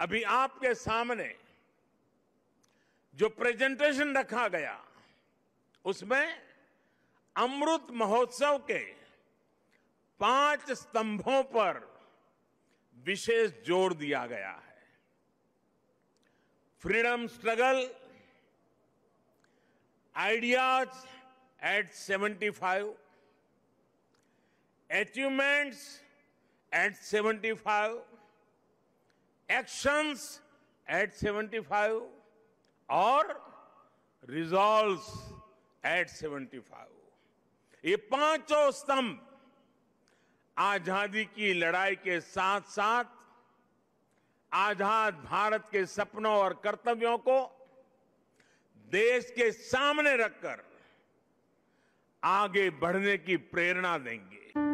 अभी आपके सामने जो प्रेजेंटेशन रखा गया उसमें अमृत महोत्सव के पांच स्तंभों पर विशेष जोर दिया गया है freedom struggle ideas at 75 achievements at seventy actions at 75 और रिजॉल्व एट 75 ये पांचों स्तंभ आजादी की लड़ाई के साथ साथ आजाद भारत के सपनों और कर्तव्यों को देश के सामने रखकर आगे बढ़ने की प्रेरणा देंगे